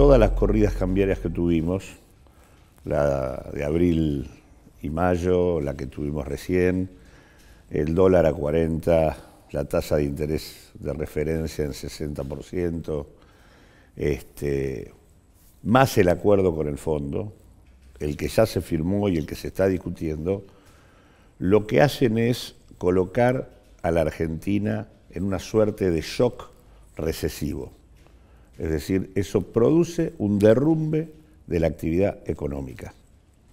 todas las corridas cambiarias que tuvimos, la de abril y mayo, la que tuvimos recién, el dólar a 40, la tasa de interés de referencia en 60%, este, más el acuerdo con el fondo, el que ya se firmó y el que se está discutiendo, lo que hacen es colocar a la Argentina en una suerte de shock recesivo. Es decir, eso produce un derrumbe de la actividad económica.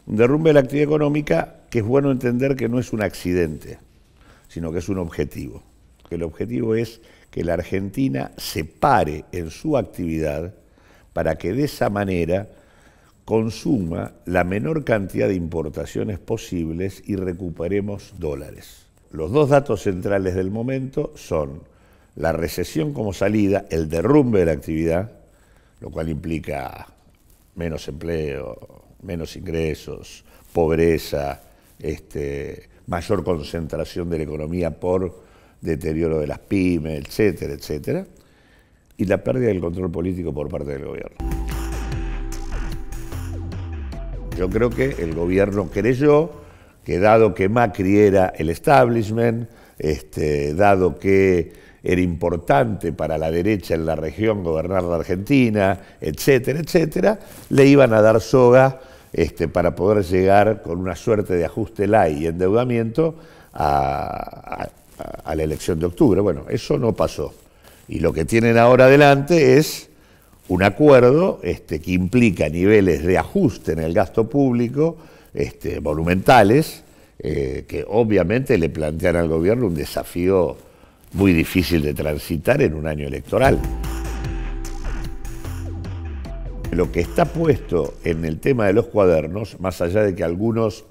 Un derrumbe de la actividad económica que es bueno entender que no es un accidente, sino que es un objetivo. Que el objetivo es que la Argentina se pare en su actividad para que de esa manera consuma la menor cantidad de importaciones posibles y recuperemos dólares. Los dos datos centrales del momento son la recesión como salida, el derrumbe de la actividad, lo cual implica menos empleo, menos ingresos, pobreza, este, mayor concentración de la economía por deterioro de las pymes, etcétera, etcétera, y la pérdida del control político por parte del gobierno. Yo creo que el gobierno creyó que dado que Macri era el establishment, este, dado que era importante para la derecha en la región gobernar la Argentina, etcétera, etcétera, le iban a dar soga este, para poder llegar con una suerte de ajuste lay y endeudamiento a, la elección de octubre. Bueno, eso no pasó. Y lo que tienen ahora adelante es un acuerdo este, que implica niveles de ajuste en el gasto público este, monumentales, eh, que obviamente le plantean al gobierno un desafío muy difícil de transitar en un año electoral. Lo que está puesto en el tema de los cuadernos, más allá de que algunos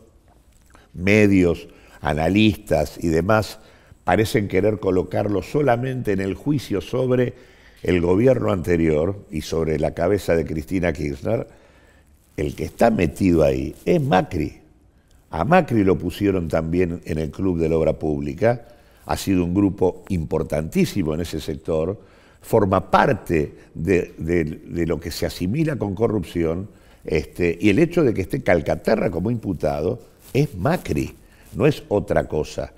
medios, analistas y demás parecen querer colocarlo solamente en el juicio sobre el gobierno anterior y sobre la cabeza de Cristina Kirchner, el que está metido ahí es Macri. A Macri lo pusieron también en el Club de la Obra Pública ha sido un grupo importantísimo en ese sector, forma parte de, lo que se asimila con corrupción, este, y el hecho de que esté Calcaterra como imputado es Macri, no es otra cosa.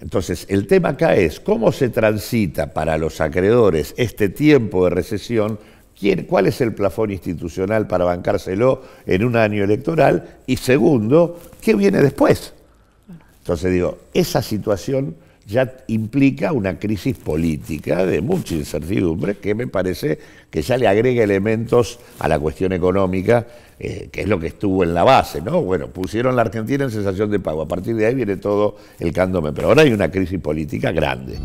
Entonces, el tema acá es cómo se transita para los acreedores este tiempo de recesión, cuál es el plafón institucional para bancárselo en un año electoral y segundo, ¿qué viene después? Entonces digo, esa situación ya implica una crisis política de mucha incertidumbre que me parece que ya le agrega elementos a la cuestión económica, eh, que es lo que estuvo en la base, ¿no? Bueno, pusieron la Argentina en sensación de pago, a partir de ahí viene todo el cándome, pero ahora hay una crisis política grande.